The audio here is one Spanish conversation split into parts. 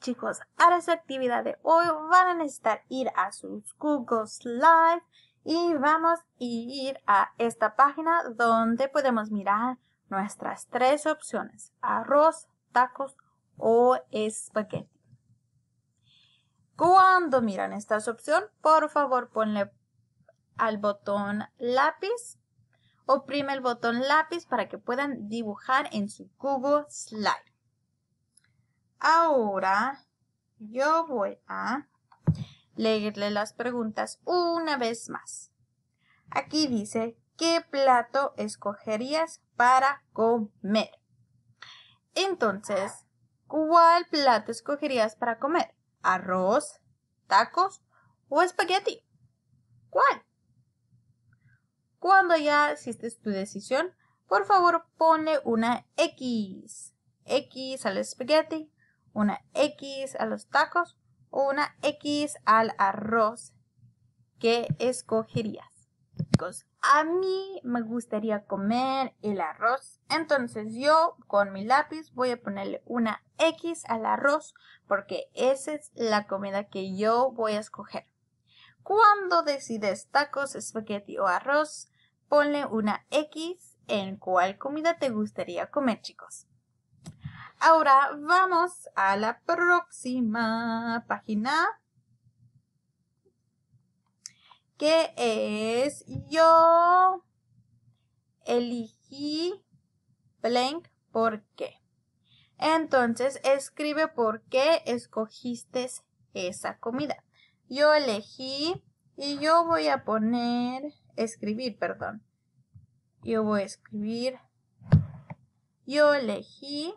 chicos, para su actividad de hoy van a necesitar ir a sus Google Slides y vamos a ir a esta página donde podemos mirar nuestras tres opciones, arroz, tacos o espagueti. Cuando miran esta opción, por favor ponle al botón lápiz, oprime el botón lápiz para que puedan dibujar en su Google Slide. Ahora yo voy a leerle las preguntas una vez más. Aquí dice, ¿qué plato escogerías para comer? Entonces, ¿cuál plato escogerías para comer? ¿Arroz, tacos o espagueti? ¿Cuál? Cuando ya hiciste tu decisión, por favor ponle una X. X al espagueti, una X a los tacos o una X al arroz, ¿qué escogerías? Chicos, pues, a mí me gustaría comer el arroz, entonces yo con mi lápiz voy a ponerle una X al arroz porque esa es la comida que yo voy a escoger. Cuando decides tacos, espagueti o arroz, ponle una X en cuál comida te gustaría comer, chicos. Ahora vamos a la próxima página que es yo elegí blank por qué. Entonces escribe por qué escogiste esa comida. Yo elegí y yo voy a poner escribir, perdón. Yo voy a escribir. Yo elegí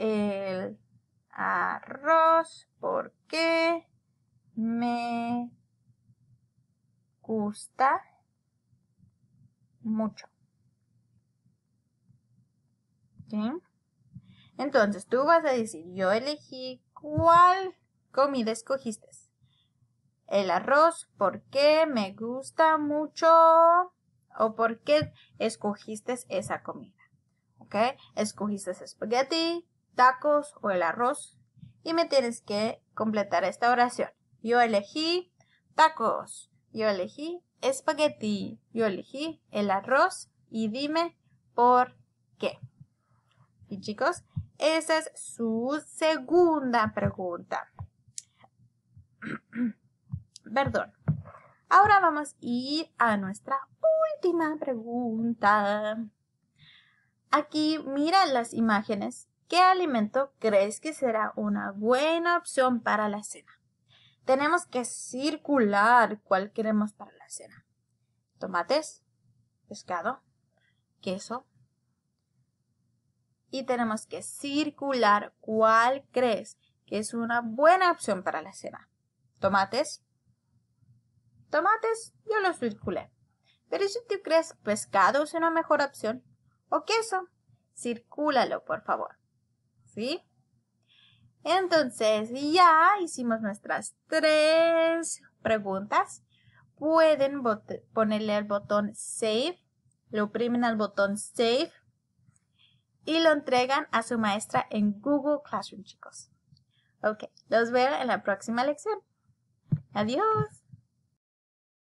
el arroz porque me gusta mucho. Entonces tú vas a decir, yo elegí cuál comida escogiste. El arroz porque me gusta mucho o porque escogiste esa comida. ¿Ok? Escogiste espagueti tacos o el arroz y me tienes que completar esta oración. Yo elegí tacos, yo elegí espagueti, yo elegí el arroz y dime por qué. Y chicos, esa es su segunda pregunta. Perdón. Ahora vamos a ir a nuestra última pregunta. Aquí mira las imágenes ¿Qué alimento crees que será una buena opción para la cena? Tenemos que circular cuál queremos para la cena. Tomates, pescado, queso. Y tenemos que circular cuál crees que es una buena opción para la cena. Tomates. Tomates yo los circulé. Pero si tú crees pescado es una mejor opción o queso, circúlalo por favor. ¿sí? Entonces, ya hicimos nuestras tres preguntas. Pueden ponerle al botón Save, lo oprimen al botón Save y lo entregan a su maestra en Google Classroom, chicos. Ok, los veo en la próxima lección. Adiós.